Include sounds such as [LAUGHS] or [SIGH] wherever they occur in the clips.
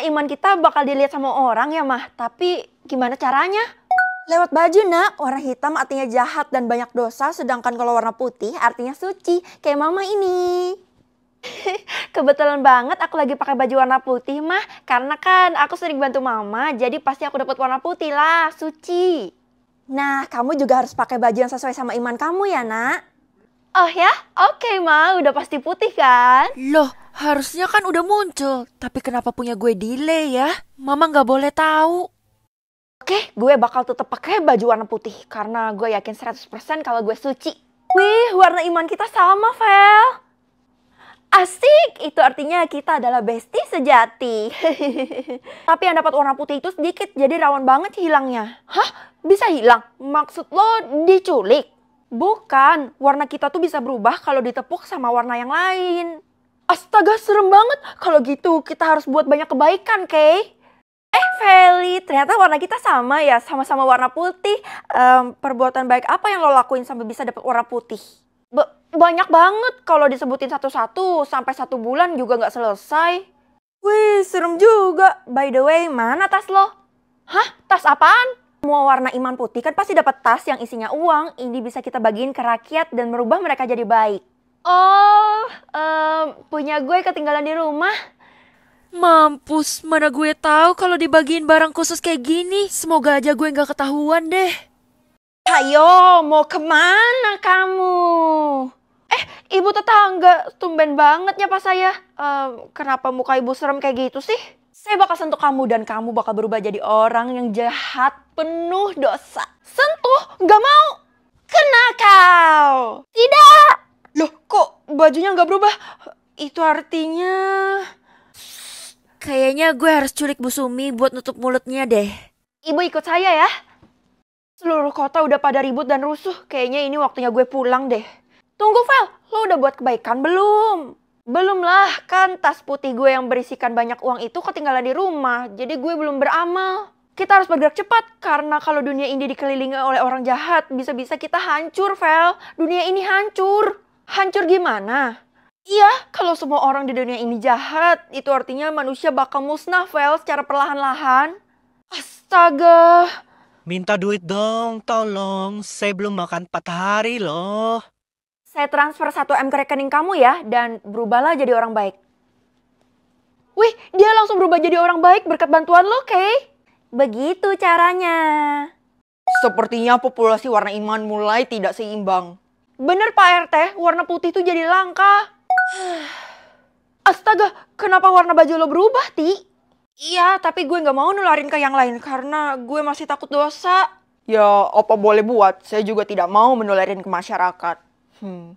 karena iman kita bakal dilihat sama orang ya mah. Tapi gimana caranya? Lewat baju nak, warna hitam artinya jahat dan banyak dosa, sedangkan kalau warna putih artinya suci, kayak mama ini. [LAUGHS] Kebetulan banget aku lagi pakai baju warna putih mah, karena kan aku sering bantu mama, jadi pasti aku dapat warna putih lah, suci. Nah, kamu juga harus pakai baju yang sesuai sama iman kamu ya nak. Oh ya? Oke okay, ma, udah pasti putih kan? Loh, Harusnya kan udah muncul, tapi kenapa punya gue delay ya? Mama nggak boleh tahu. Oke, gue bakal tetap pakai baju warna putih karena gue yakin 100% kalau gue suci. Wih, warna iman kita sama, Fel. Asik, itu artinya kita adalah bestie sejati. [LAUGHS] Tapi yang dapat warna putih itu sedikit, jadi rawan banget hilangnya. Hah? Bisa hilang? Maksud lo diculik? Bukan, warna kita tuh bisa berubah kalau ditepuk sama warna yang lain. Astaga, serem banget. Kalau gitu, kita harus buat banyak kebaikan, Kay. Eh, Feli, ternyata warna kita sama ya, sama-sama warna putih. Um, perbuatan baik apa yang lo lakuin sampai bisa dapet warna putih? B banyak banget kalau disebutin satu-satu, sampai satu bulan juga nggak selesai. Wih, serem juga. By the way, mana tas lo? Hah? Tas apaan? Semua warna iman putih kan pasti dapat tas yang isinya uang. Ini bisa kita bagiin ke rakyat dan merubah mereka jadi baik. Oh, um, punya gue ketinggalan di rumah. Mampus, mana gue tahu kalau dibagiin barang khusus kayak gini. Semoga aja gue nggak ketahuan deh. Ayo, mau kemana kamu? Eh, ibu tetangga, tumben banget ya pas saya. Um, kenapa muka ibu serem kayak gitu sih? Saya bakal sentuh kamu dan kamu bakal berubah jadi orang yang jahat penuh dosa. Sentuh, Gak mau. Kena kau. Tidak. Loh, kok bajunya nggak berubah? Itu artinya... Kayaknya gue harus culik Bu Sumi buat nutup mulutnya deh. Ibu ikut saya ya. Seluruh kota udah pada ribut dan rusuh. Kayaknya ini waktunya gue pulang deh. Tunggu, Val. Lo udah buat kebaikan belum? Belum lah, kan tas putih gue yang berisikan banyak uang itu ketinggalan di rumah. Jadi gue belum beramal. Kita harus bergerak cepat, karena kalau dunia ini dikelilingi oleh orang jahat, bisa-bisa kita hancur, Val. Dunia ini hancur. Hancur gimana? Iya, kalau semua orang di dunia ini jahat, itu artinya manusia bakal musnah, Vel, secara perlahan-lahan. Astaga. Minta duit dong, tolong. Saya belum makan 4 hari loh. Saya transfer 1M ke rekening kamu ya, dan berubahlah jadi orang baik. Wih, dia langsung berubah jadi orang baik berkat bantuan lo, Kay. Begitu caranya. Sepertinya populasi warna iman mulai tidak seimbang. Bener Pak RT, warna putih tuh jadi langka. [SIGHS] Astaga, kenapa warna baju lo berubah, Ti? Iya, tapi gue gak mau nularin ke yang lain karena gue masih takut dosa. Ya, apa boleh buat, saya juga tidak mau menularin ke masyarakat. Hmm.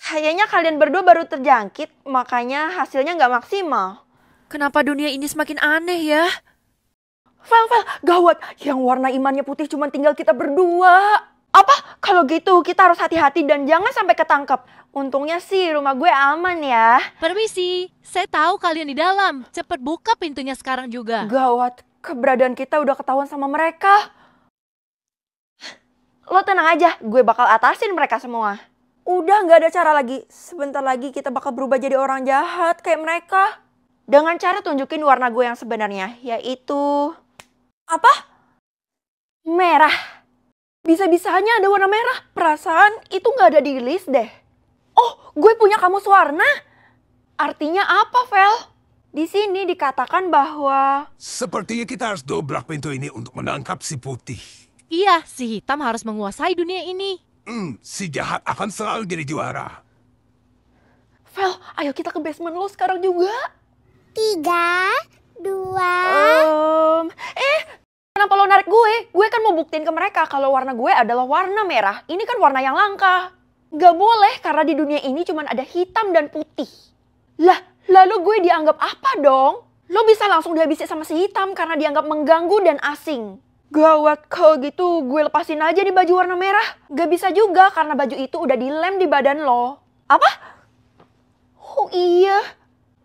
Kayaknya kalian berdua baru terjangkit, makanya hasilnya gak maksimal. Kenapa dunia ini semakin aneh ya? Fal, fal, gawat. Yang warna imannya putih cuma tinggal kita berdua. Apa? Kalau gitu kita harus hati-hati dan jangan sampai ketangkep. Untungnya sih rumah gue aman ya. Permisi, saya tahu kalian di dalam. Cepet buka pintunya sekarang juga. Gawat, keberadaan kita udah ketahuan sama mereka. Lo tenang aja, gue bakal atasin mereka semua. Udah gak ada cara lagi. Sebentar lagi kita bakal berubah jadi orang jahat kayak mereka. Dengan cara tunjukin warna gue yang sebenarnya, yaitu... Apa? Merah. Bisa-bisanya ada warna merah. Perasaan itu nggak ada di list deh. Oh, gue punya kamu warna. Artinya apa, Vel? Di sini dikatakan bahwa... Sepertinya kita harus dobrak pintu ini untuk menangkap si putih. Iya, si hitam harus menguasai dunia ini. Hmm, si jahat akan selalu jadi juara. Vel, ayo kita ke basement lo sekarang juga. Tiga, dua... Um, eh, Kenapa lo narik gue? Gue kan mau buktiin ke mereka kalau warna gue adalah warna merah. Ini kan warna yang langka. Gak boleh karena di dunia ini cuma ada hitam dan putih. Lah, lalu gue dianggap apa dong? Lo bisa langsung dihabisi sama si hitam karena dianggap mengganggu dan asing. Gawat kalau gitu gue lepasin aja di baju warna merah. Gak bisa juga karena baju itu udah dilem di badan lo. Apa? Oh iya,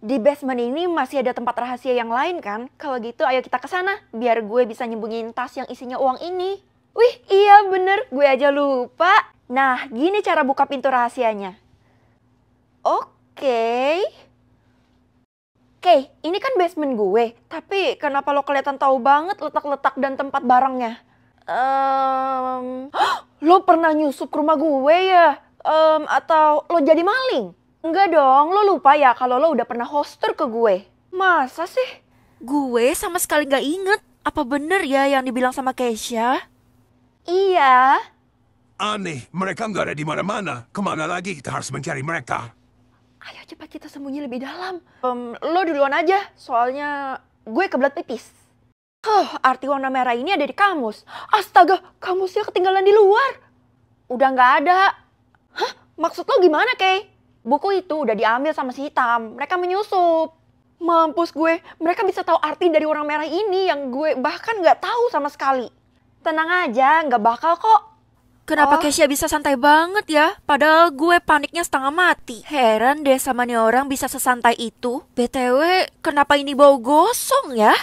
di basement ini masih ada tempat rahasia yang lain kan? Kalau gitu ayo kita ke sana biar gue bisa nyembunyiin tas yang isinya uang ini. Wih, iya bener, gue aja lupa. Nah, gini cara buka pintu rahasianya. Oke. Oke, ini kan basement gue, tapi kenapa lo kelihatan tahu banget letak-letak dan tempat barangnya? Um, [GASPS] lo pernah nyusup ke rumah gue ya? Um, atau lo jadi maling? Enggak dong, lo lupa ya kalau lo udah pernah hoster ke gue. Masa sih? Gue sama sekali gak inget. Apa bener ya yang dibilang sama Keisha? Iya. Aneh, mereka gak ada di mana-mana. Kemana lagi kita harus mencari mereka? Ayo cepat kita sembunyi lebih dalam. Um, lo duluan aja, soalnya gue kebelet pipis. Huh, arti warna merah ini ada di kamus. Astaga, kamusnya ketinggalan di luar. Udah nggak ada. Hah, maksud lo gimana, kei buku itu udah diambil sama si hitam. Mereka menyusup. Mampus gue, mereka bisa tahu arti dari orang merah ini yang gue bahkan gak tahu sama sekali. Tenang aja, gak bakal kok. Kenapa oh. Kesia bisa santai banget ya? Padahal gue paniknya setengah mati. Heran deh sama nih orang bisa sesantai itu. BTW, kenapa ini bau gosong ya?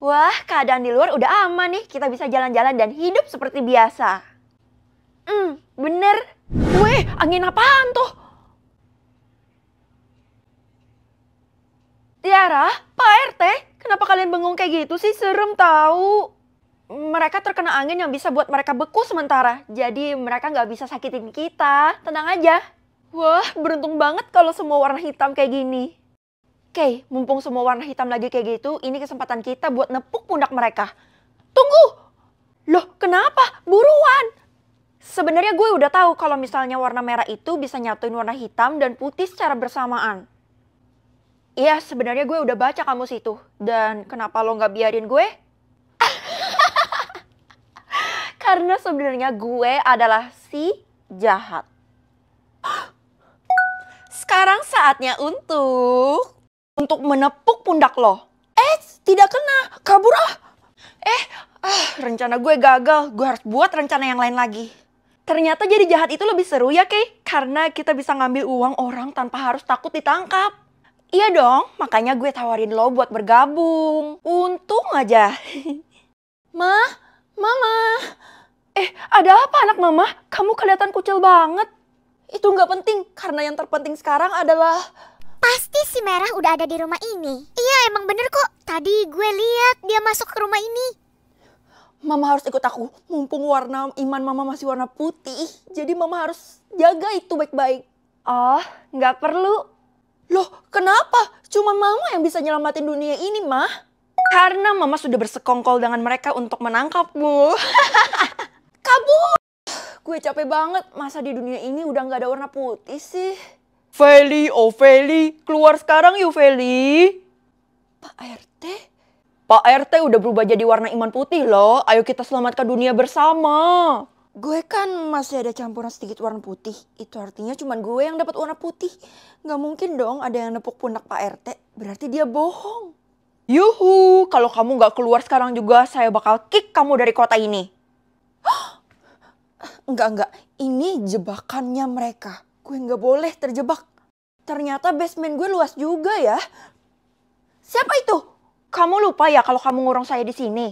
Wah, keadaan di luar udah aman nih. Kita bisa jalan-jalan dan hidup seperti biasa. Hmm, bener. wih angin apaan tuh? Tiara, Pak RT, kenapa kalian bengong kayak gitu sih? Serem tahu. Mereka terkena angin yang bisa buat mereka beku sementara. Jadi mereka nggak bisa sakitin kita. Tenang aja. Wah, beruntung banget kalau semua warna hitam kayak gini. Oke, mumpung semua warna hitam lagi kayak gitu, ini kesempatan kita buat nepuk pundak mereka. Tunggu! Loh, kenapa? Buruan! Sebenarnya gue udah tahu kalau misalnya warna merah itu bisa nyatuin warna hitam dan putih secara bersamaan. Iya, sebenarnya gue udah baca kamus itu. Dan kenapa lo nggak biarin gue? [LAUGHS] Karena sebenarnya gue adalah si jahat. Sekarang saatnya untuk untuk menepuk pundak lo. Eh, tidak kena. Kabur ah. Eh, ah, rencana gue gagal. Gue harus buat rencana yang lain lagi. Ternyata jadi jahat itu lebih seru ya, Kay? Karena kita bisa ngambil uang orang tanpa harus takut ditangkap. Iya dong, makanya gue tawarin lo buat bergabung. Untung aja. [LAUGHS] Ma, mama. Eh, ada apa anak mama? Kamu kelihatan kucil banget. Itu nggak penting, karena yang terpenting sekarang adalah... Pasti si Merah udah ada di rumah ini. Iya, emang bener kok. Tadi gue lihat dia masuk ke rumah ini. Mama harus ikut aku. Mumpung warna iman Mama masih warna putih, jadi Mama harus jaga itu baik-baik. Oh, nggak perlu. Loh, kenapa? Cuma Mama yang bisa nyelamatin dunia ini, Mah. Karena Mama sudah bersekongkol dengan mereka untuk menangkapmu. [LAUGHS] Kabur! Gue capek banget, masa di dunia ini udah nggak ada warna putih sih? Feli, oh Feli, keluar sekarang yuk Feli. Pak RT, Pak RT udah berubah jadi warna iman putih loh. Ayo kita selamatkan dunia bersama. Gue kan masih ada campuran sedikit warna putih. Itu artinya cuma gue yang dapat warna putih. Gak mungkin dong ada yang nepuk pundak Pak RT. Berarti dia bohong. Yuhu, kalau kamu gak keluar sekarang juga saya bakal kick kamu dari kota ini. enggak, [GASPS] enggak. Ini jebakannya mereka. Gue gak boleh terjebak. Ternyata basement gue luas juga ya. Siapa itu? Kamu lupa ya kalau kamu ngurung saya di sini?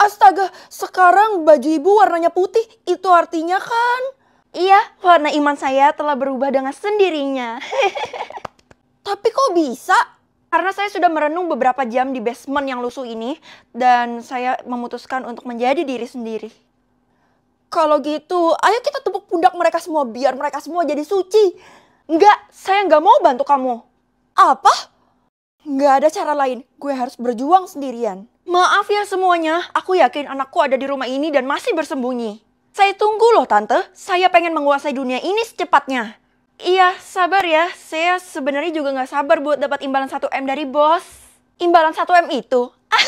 Astaga, sekarang baju ibu warnanya putih, itu artinya kan? Iya, warna iman saya telah berubah dengan sendirinya. [LAUGHS] Tapi kok bisa? Karena saya sudah merenung beberapa jam di basement yang lusuh ini, dan saya memutuskan untuk menjadi diri sendiri. Kalau gitu, ayo kita tepuk pundak mereka semua biar mereka semua jadi suci. Enggak, saya nggak mau bantu kamu. Apa? Gak ada cara lain, gue harus berjuang sendirian. Maaf ya semuanya, aku yakin anakku ada di rumah ini dan masih bersembunyi. Saya tunggu loh tante, saya pengen menguasai dunia ini secepatnya. Iya, sabar ya. Saya sebenarnya juga gak sabar buat dapat imbalan 1M dari bos. Imbalan 1M itu? [LAUGHS]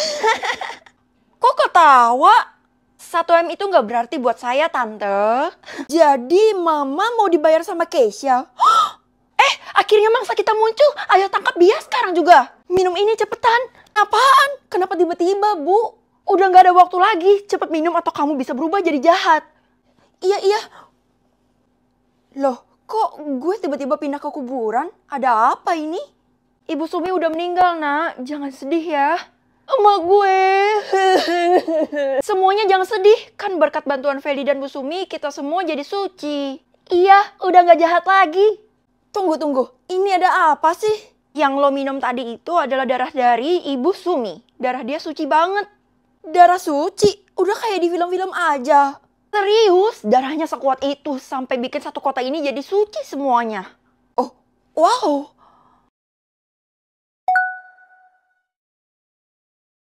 Kok ketawa? 1M itu gak berarti buat saya, Tante. Jadi Mama mau dibayar sama Keisha? [GASPS] eh, akhirnya mangsa kita muncul. Ayo tangkap dia sekarang juga. Minum ini cepetan. Apaan? Kenapa tiba-tiba, Bu? Udah gak ada waktu lagi. Cepet minum atau kamu bisa berubah jadi jahat. Iya, iya. Loh, kok gue tiba-tiba pindah ke kuburan? Ada apa ini? Ibu Sumi udah meninggal, nak. Jangan sedih ya. Emak gue. [LAUGHS] Semuanya jangan sedih. Kan berkat bantuan Feli dan Bu Sumi, kita semua jadi suci. Iya, udah gak jahat lagi. Tunggu, tunggu. Ini ada apa sih? yang lo minum tadi itu adalah darah dari ibu Sumi. Darah dia suci banget. Darah suci? Udah kayak di film-film aja. Serius, darahnya sekuat itu sampai bikin satu kota ini jadi suci semuanya. Oh, wow.